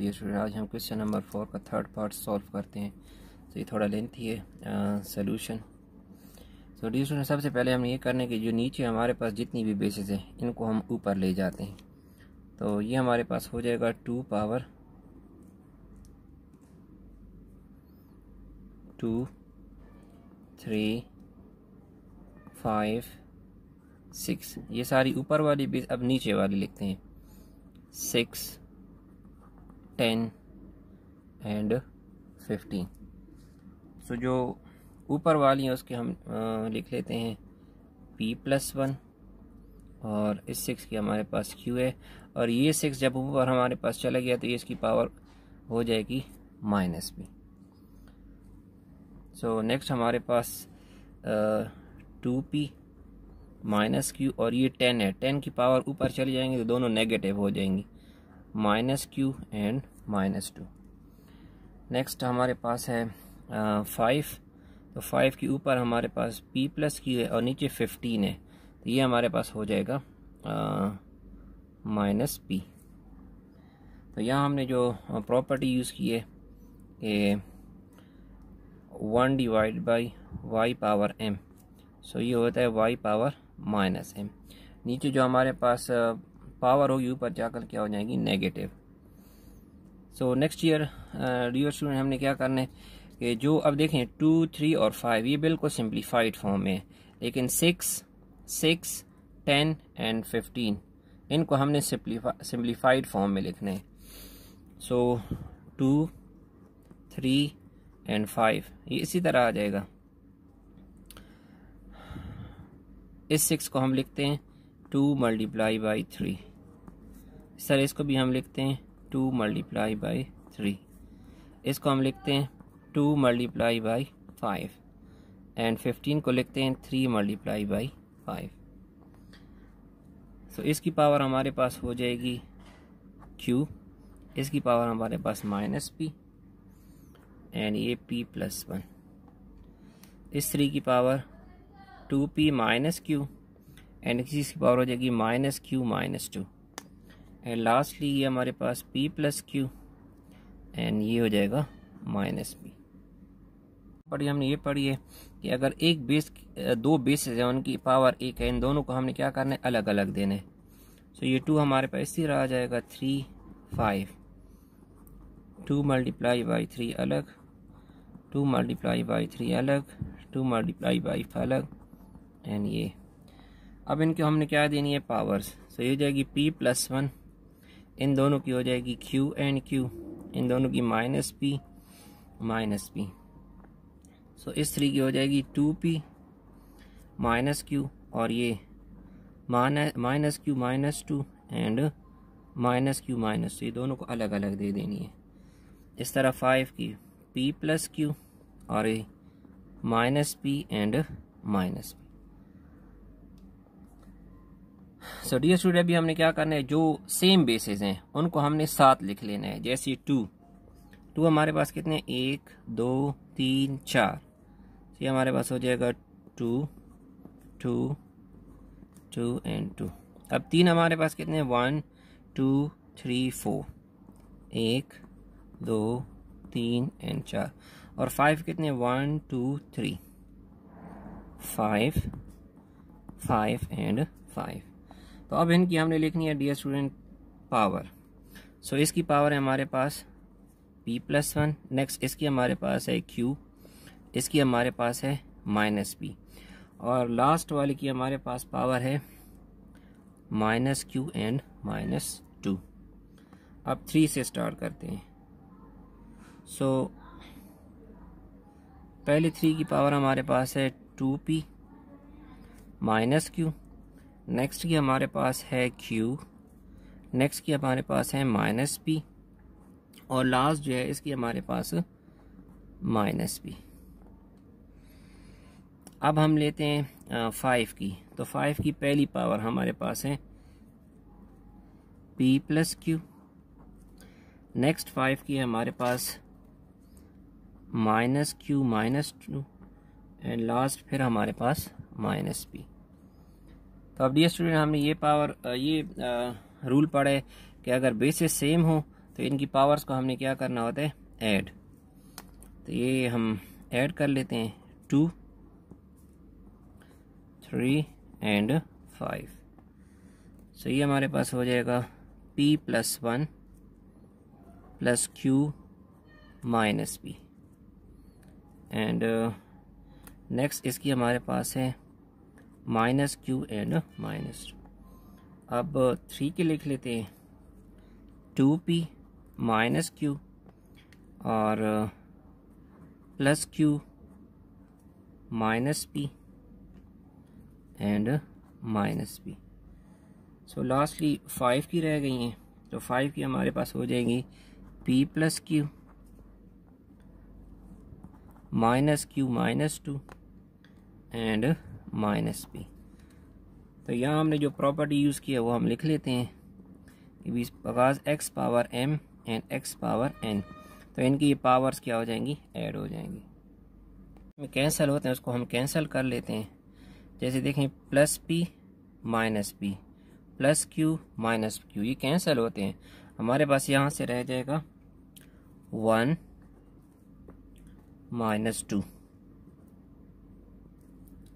dear student आज हम question number four का थर्ड पार्ट सॉल्व करते हैं तो ये थोड़ा लेंथी है सोल्यूशन तो डियर स्टूडेंट सबसे पहले हम ये करने के जो नीचे हमारे पास जितनी भी बेसिस हैं इनको हम ऊपर ले जाते हैं तो ये हमारे पास हो जाएगा two power two three five six ये सारी ऊपर वाली बेस अब नीचे वाली लिखते हैं six ten and fifteen so जो ऊपर वाली हैं उसके हम लिख लेते हैं पी प्लस वन और इस सिक्स की हमारे पास क्यू है और ये सिक्स जब ऊपर हमारे पास चला गया तो ये इसकी पावर हो जाएगी माइनस बी सो नेक्स्ट हमारे पास टू पी माइनस क्यू और ये टेन है टेन की पावर ऊपर चली जाएंगी तो दोनों नेगेटिव हो जाएंगी minus Q and minus two next हमारे पास है फाइव तो फाइव के ऊपर हमारे पास पी प्लस क्यू है और नीचे फिफ्टीन है तो ये हमारे पास हो जाएगा माइनस पी तो यहाँ हमने जो प्रॉपर्टी यूज़ की है कि one divide by Y power M so ये होता है वाई पावर माइनस एम नीचे जो हमारे पास पावर होगी ऊपर जाकर क्या हो जाएगी negative so next year dear student हमने क्या करना है कि जो अब देखें टू थ्री और फाइव ये बिल्कुल सिंप्लीफाइड फॉर्म में लेकिन six six ten and fifteen इनको हमने सिंप्लीफाइड फॉर्म में लिखना है so two three and five ये इसी तरह आ जाएगा इस सिक्स को हम लिखते हैं two multiply by three sir इसको भी हम लिखते हैं टू मल्टीप्लाई बाई थ्री इसको हम लिखते हैं two multiply by five and fifteen को लिखते हैं three multiply by five so इसकी पावर हमारे पास हो जाएगी क्यू इसकी पावर हमारे पास माइनस पी एंड ये पी प्लस वन इस थ्री की power two P minus Q and इसकी पावर हो जाएगी minus Q minus two and lastly ये हमारे पास पी प्लस क्यू एंड ये हो जाएगा माइनस पी पढ़िए हमने ये पढ़ी है कि अगर एक बेस दो बेस है उनकी पावर एक है इन दोनों को हमने क्या करना है अलग अलग देने सो ये टू हमारे पास इसी रहा जाएगा three five two multiply by three अलग टू मल्टीप्लाई बाई थ्री अलग टू मल्टीप्लाई बाई अलग एंड ये अब इनके हमने क्या देनी है पावर्स सो so ये जाएगी पी प्लस वन इन दोनों की हो जाएगी Q एंड Q इन दोनों की minus P minus P so इस थ्री की हो जाएगी टू पी माइनस क्यू और ये minus Q minus two and minus Q minus two ये दोनों को अलग अलग दे देनी है इस तरह फाइव की पी प्लस क्यू और ये minus P and minus P so D student अभी हमने क्या करना है जो सेम बेसिस हैं उनको हमने सात लिख लेना है जैसे टू टू हमारे पास कितने एक दो तीन चार ये हमारे पास हो जाएगा two two two and two अब तीन हमारे पास कितने वन टू थ्री फोर एक दो तीन एंड चार और फाइव कितने one two three five five and five तो अब इनकी हमने लिखनी है डी स्टूडेंट पावर सो इसकी पावर है हमारे पास p प्लस वन नेक्स्ट इसकी हमारे पास है q इसकी हमारे पास है माइनस पी और लास्ट वाले की हमारे पास पावर है minus Q and minus two अब थ्री से स्टार्ट करते हैं सो so, पहले थ्री की पावर हमारे पास है two P minus Q next की हमारे पास है क्यू नेक्स्ट की हमारे पास है माइनस पी और लास्ट जो है इसकी हमारे पास माइनस पी अब हम लेते हैं फाइव की तो फाइव की पहली पावर हमारे पास है P plus Q next five की हमारे पास minus Q minus two and last फिर हमारे पास माइनस पी तो अब डी स्टूडेंट हमने ये पावर ये रूल पढ़े कि अगर बेसिस सेम हो तो इनकी पावर्स को हमने क्या करना होता है ऐड तो ये हम ऐड कर लेते हैं two three and five so ये हमारे पास हो जाएगा P plus one plus Q minus P and next इसकी हमारे पास है माइनस क्यू एंड माइनस अब थ्री के लिख लेते हैं टू पी माइनस क्यू और plus Q minus P and minus P so lastly five की रह गई हैं तो फाइव की हमारे पास हो जाएंगी P plus Q minus Q minus two and minus P तो यहाँ हमने जो प्रॉपर्टी यूज़ किया वो हम लिख लेते हैं कि बीस X power M and X power N तो इनकी ये पावर्स क्या हो जाएंगी ऐड हो जाएंगी कैंसिल होते हैं उसको हम कैंसिल कर लेते हैं जैसे देखें plus P minus P plus Q minus Q ये कैंसिल होते हैं हमारे पास यहाँ से रह जाएगा वन माइनस टू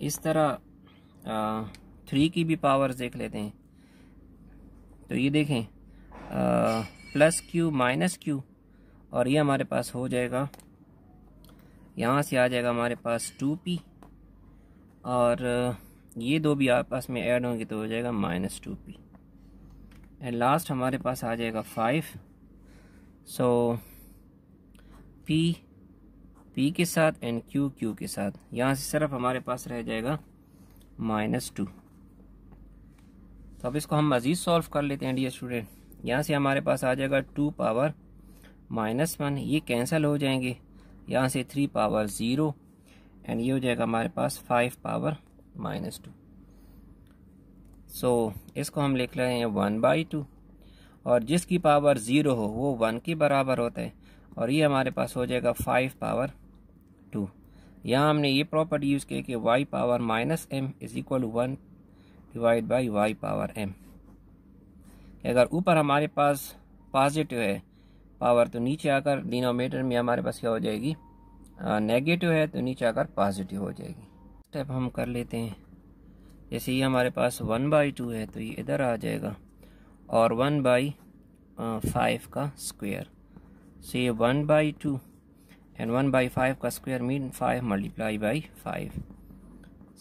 इस तरह थ्री की भी पावर्स देख लेते हैं तो ये देखें आ, प्लस क्यू माइनस क्यू और ये हमारे पास हो जाएगा यहाँ से आ जाएगा हमारे पास टू पी और ये दो भी आप पास में ऐड होंगे तो हो जाएगा minus two P and last हमारे पास आ जाएगा फाइव सो पी पी के साथ एंड क्यू क्यू के साथ यहाँ से सिर्फ हमारे पास रह जाएगा माइनस टू तो अब इसको हम मज़ीद सॉल्व कर लेते हैं डी स्टूडेंट यहाँ से हमारे पास आ जाएगा टू पावर माइनस वन ये कैंसिल हो जाएंगे यहाँ से थ्री पावर ज़ीरो एंड ये हो जाएगा हमारे पास five power minus two so इसको हम लिख रहे हैं वन बाई टू और जिसकी पावर ज़ीरो हो वो वन के बराबर होता है और ये हमारे पास हो जाएगा फाइव पावर टू यहाँ हमने ये प्रॉपर्टी यूज़ किया कि y power minus m is equal to one divide by Y power m अगर ऊपर हमारे पास पॉजिटिव है पावर तो नीचे आकर डिनोमीटर में हमारे पास क्या हो जाएगी नेगेटिव है तो नीचे आकर पॉजिटिव हो जाएगी स्टेप हम कर लेते हैं जैसे ये हमारे पास वन बाई टू है तो ये इधर आ जाएगा और वन बाई फाइव का स्क्वायर से ये one by two and one by five का square mean five multiply by five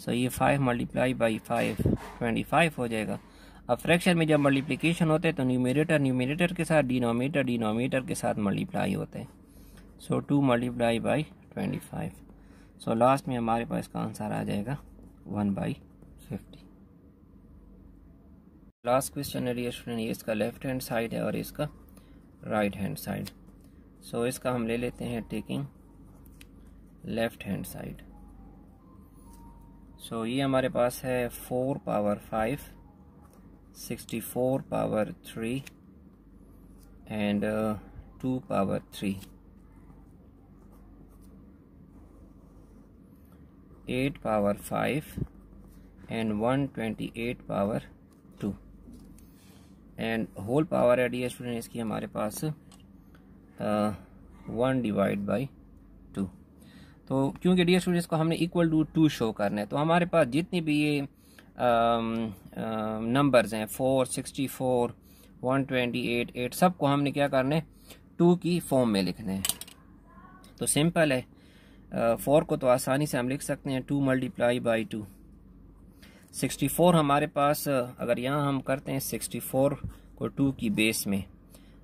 so ये five multiply by five twenty five हो जाएगा अब फ्रैक्शन में जब मल्टीप्लीकेशन होते हैं तो न्यूमिनेटर न्यूमिनेटर के साथ डिनोमीटर डिनोमीटर के साथ मल्टीप्लाई होते हैं so two multiply by twenty five so last में हमारे पास इसका आंसर आ जाएगा one by fifty last question है ये इसका लेफ्ट हैंड साइड है और इसका right hand side so so, इसका हम ले लेते हैं taking left hand side so ये हमारे पास है four power five sixty four power three and two power three eight power five and one twenty eight power two and whole power है डी स्टूडेंट इसकी हमारे पास वन डिवाइड बाई टू तो क्योंकि डी स्टूडेंट्स को हमने equal to to show करना है तो हमारे पास जितनी भी ये नंबर्स um, um, हैं four sixty four one twenty eight eight सब को हमने क्या करना है टू की फॉर्म में लिखना है तो सिंपल है फोर uh, को तो आसानी से हम लिख सकते हैं two multiply by two sixty four हमारे पास uh, अगर यहाँ हम करते हैं सिक्सटी फोर को टू की बेस में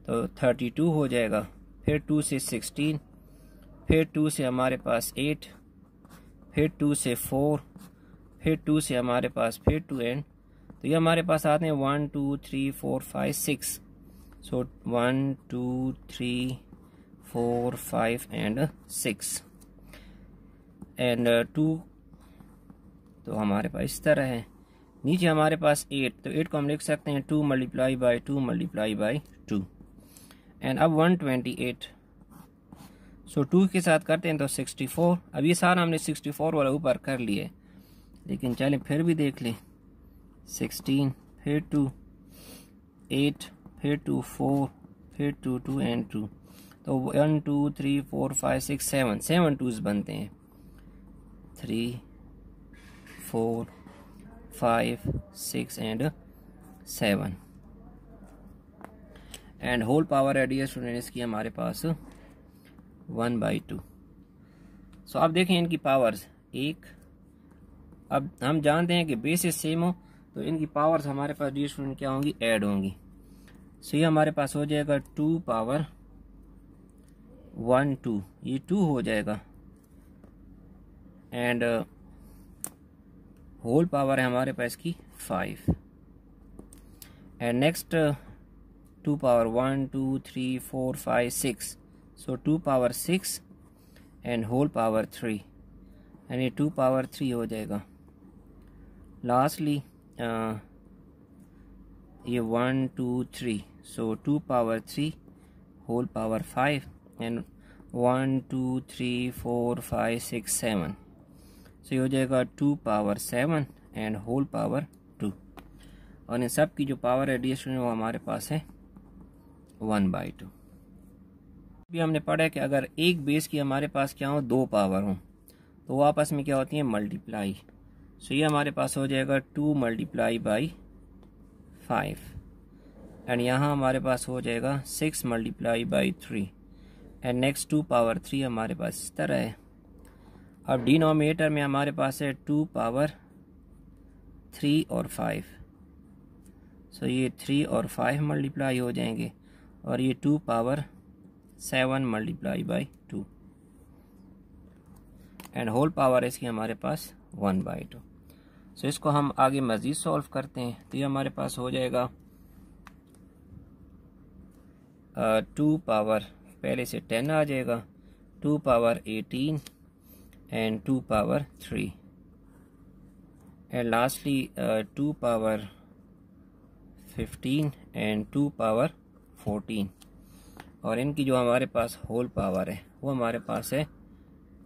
तो थर्टी टू हो जाएगा फिर टू से सिक्सटीन फिर टू से हमारे पास एट फिर टू से फोर फिर टू से हमारे पास फिर टू एंड तो ये हमारे पास आते हैं one two three four five six so one two three four five and six and uh, two तो हमारे पास इस तरह है नीचे हमारे पास एट तो एट को हम लिख सकते हैं two multiply by two multiply by two and अब 128 सो so, टू के साथ करते हैं तो 64 अब ये सारा हमने 64 वाला ऊपर कर लिए लेकिन चले फिर भी देख लें 16 फिर टू एट फिर टू फोर फिर टू टू एंड टू तो one two three four five six seven seven twos बनते हैं three four five six and seven and whole power है डी स्टूडेंट इसकी हमारे पास वन बाई टू सो आप देखें इनकी पावर्स एक अब हम जानते हैं कि बेसिस सेम हो तो इनकी पावर्स हमारे पास डी स्टूडेंट क्या होंगी ऐड होंगी सो ये हमारे पास हो जाएगा टू पावर वन टू ये टू हो जाएगा एंड होल पावर है हमारे पास की five and next two power one two three four five six so two power six and whole power three यानी टू पावर थ्री हो जाएगा लास्टली uh, ये one two three so two power three whole power five and one two three four five six seven so ये हो जाएगा two power seven and whole power two और इन सब की जो पावर है डी वो हमारे पास है वन बाई टू भी हमने पढ़ा है कि अगर एक बेस की हमारे पास क्या हो दो पावर हो तो वो आपस में क्या होती है मल्टीप्लाई सो ये हमारे पास हो जाएगा two multiply by five and यहाँ हमारे पास हो जाएगा six multiply by three and next two power three हमारे पास इस तरह है अब डिनोमिनेटर में हमारे पास है टू पावर थ्री और फाइव सो so ये थ्री और फाइव मल्टीप्लाई हो जाएंगे और ये two power seven multiply by two and whole power इसकी हमारे पास वन बाई टू सो इसको हम आगे मज़ीद सॉल्व करते हैं तो ये हमारे पास हो जाएगा टू पावर पहले से टेन आ जाएगा two power eighteen and two power three and lastly two power fifteen and two power fourteen और इनकी जो हमारे पास होल पावर है वो हमारे पास है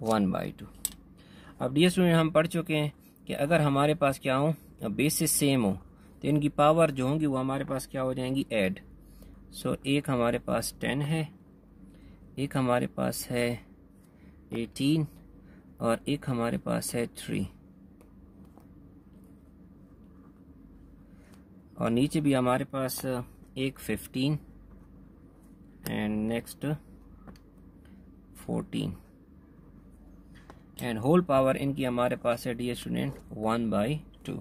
वन बाई टू अब डी एस हम पढ़ चुके हैं कि अगर हमारे पास क्या हो बेसिस सेम हो तो इनकी पावर जो होंगी वो हमारे पास क्या हो जाएंगी एड सो एक हमारे पास टेन है एक हमारे पास है एटीन और एक हमारे पास है थ्री और नीचे भी हमारे पास एक fifteen and next 14 and whole power इनकी हमारे पास है the student one by two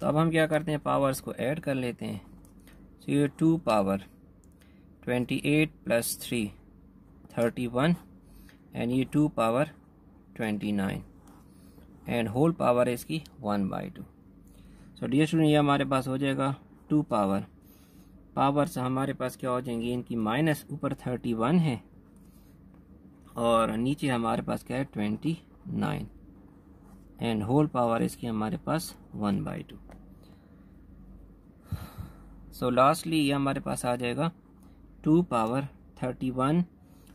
तो अब हम क्या करते हैं पावर्स को ऐड कर लेते हैं तो ये two power twenty eight plus three thirty one and ये two power twenty nine and whole power है इसकी one by two so D student ये हमारे पास हो जाएगा टू पावर पावर्स हमारे पास क्या हो जाएंगी इनकी माइनस ऊपर थर्टी वन है और नीचे हमारे पास क्या है twenty nine and whole power इसकी हमारे पास one by two so lastly ये हमारे पास आ जाएगा two power thirty one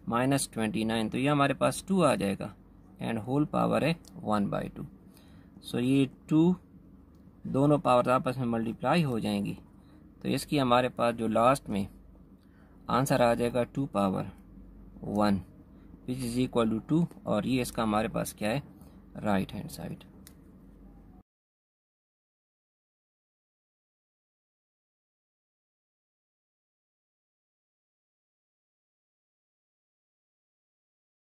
minus twenty nine तो ये हमारे पास टू आ जाएगा एंड होल पावर है वन बाई टू सो ये टू दोनों पावर आपस में मल्टीप्लाई हो जाएंगी तो इसकी हमारे पास जो लास्ट में आंसर आ जाएगा two power one which is equal to two और ये इसका हमारे पास क्या है राइट हैंड साइड